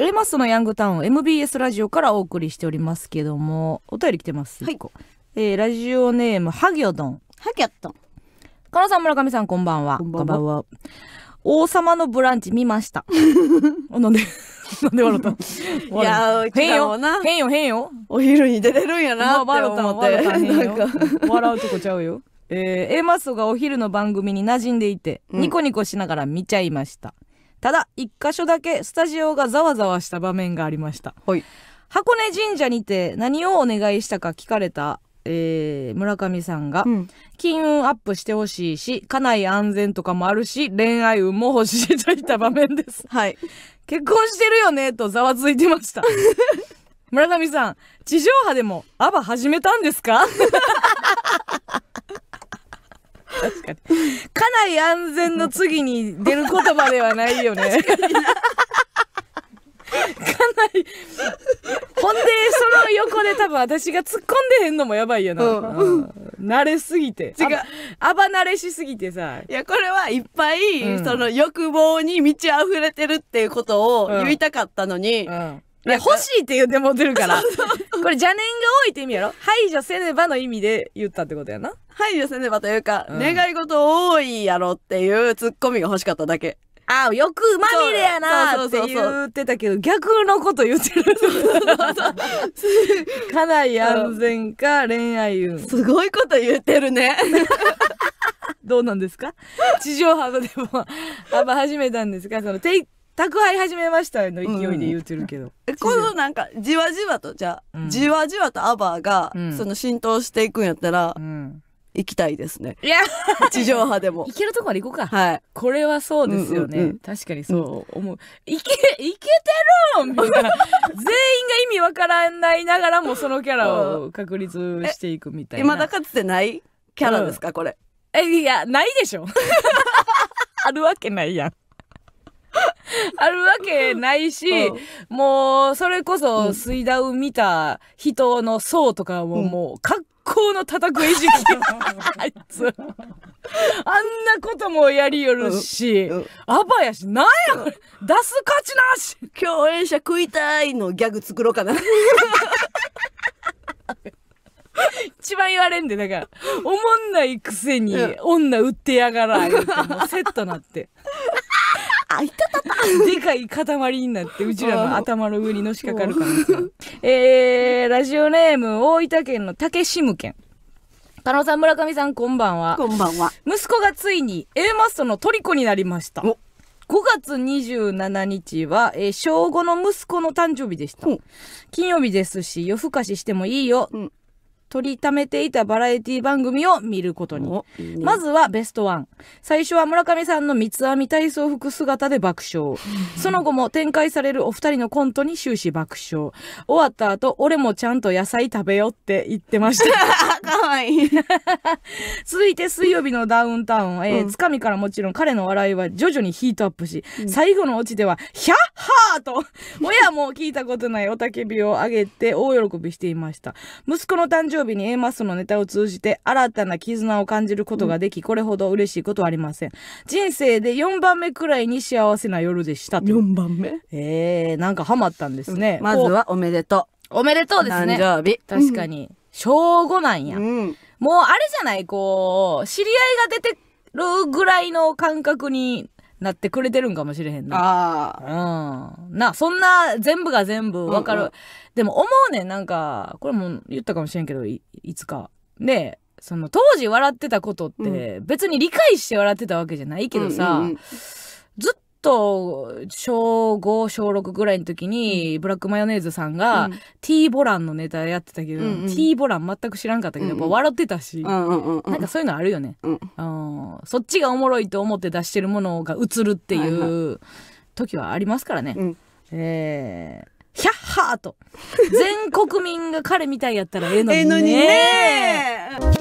レマスのヤングタウン MBS ラジオからお送りしておりますけどもお便り来てますはいえー、ラジオネームハギョドンハギョドン加納さん村上さんこんばんはこんばんは王様のブランチ見ましたなん でなんで笑ったいや変よ変よ変よお昼に出れるんやなって思って笑うとこちゃうよえー、A マスソがお昼の番組に馴染んでいて、うん、ニコニコしながら見ちゃいましたただ一箇所だけスタジオがざわざわした場面がありました、はい、箱根神社にて何をお願いしたか聞かれたえー、村上さんが、うん、金運アップしてほしいし家内安全とかもあるし恋愛運も欲しいといった場面ですはい結婚してるよねとざわついてました 村上さん地上波でもアバ始めたんですか 確かになり安全の次に出る言葉ではないよねかなりほんでその横で多分私が突っ込んでへんのもやばいよな、うん、慣れすぎて違うあば慣れしすぎてさいやこれはいっぱい、その欲望に満ち溢れてるっていうことを言いたかったのに、うんうん、いや欲しいって言ってもてるからこれ邪念が多いって意味やろ排除せねばの意味で言ったってことやな。排除せねばというか、うん、願い事多いやろっていうツッコミが欲しかっただけ。ああ、欲まみれやなって言ってたけど、逆のこと言ってる。家 内安全か恋愛運。すごいこと言ってるね。どうなんですか地上波でも、幅始めたんですかその、テイ宅配始めましたの勢いで言うてるけど、うん、このなんかじわじわとじゃあ、うん、じわじわとアバーが、その浸透していくんやったら、行きたいですね。いや、地上波でも。行けるとこまで行こうか。はい。これはそうですよね。うんうんうん、確かにそう思う。いけ、いけてるみたいな。全員が意味わからないながらもそのキャラを確立していくみたいな。今だかつてないキャラですか、うん、これ。え、いや、ないでしょ。あるわけないやん。あるわけないし、うん、もう、それこそ、水田を見た人の層とかも、もう、格好の叩く意識。あいつ。あんなこともやりよるし、うんうん、アバやし、なんやこれ、出す価値なし共演者食いたいのギャグ作ろうかな。一番言われんで、だから、おもんないくせに、女売ってやがら、っセットなって。あいたたた でかい塊になってうちらの頭の上にのしかかるからさ えー、ラジオネーム大分県の竹志む県加納さん村上さんこんばんはこんばんは息子がついに A マストの虜になりました5月27日は、えー、小5の息子の誕生日でした。金曜日ですし、夜更かししてもいいよ、うん、取りためていたバラエティ番組を見ることにまずはベストワン最初は村上さんの三つ編み体操服姿で爆笑 その後も展開されるお二人のコントに終始爆笑終わった後俺もちゃんと野菜食べよって言ってました かわいい 続いて水曜日のダウンタウン、えー、うん、つかみからもちろん彼の笑いは徐々にヒートアップし、うん、最後のオチでは「ヒャッハー!」と親も聞いたことない雄たけびを上げて大喜びしていました息子の誕生曜日に A マスのネタを通じて新たな絆を感じることができ、これほど嬉しいことはありません。人生で4番目くらいに幸せな夜でした4番目えー、なんかハマったんですね。まずはおめでとう。おめでとうですね。誕生日。確かに。小5なんや。うん、もうあれじゃない、こう、知り合いが出てるぐらいの感覚になってくれてるんかもしれへんな。うん。な、そんな全部が全部わかる。うんうん、でも思うねん、なんか、これも言ったかもしれんけど、いつか。で、その当時笑ってたことって、別に理解して笑ってたわけじゃないけどさ、うんうんうん、ずっと、小5、小6ぐらいの時に、ブラックマヨネーズさんが、T ボランのネタやってたけど、T ボラン全く知らんかったけど、やっぱ笑ってたし、なんかそういうのあるよね、そっちがおもろいと思って出してるものが映るっていう時はありますからね。うえヒャッハーと全国民が彼みたいやったらええのにね。ええのにね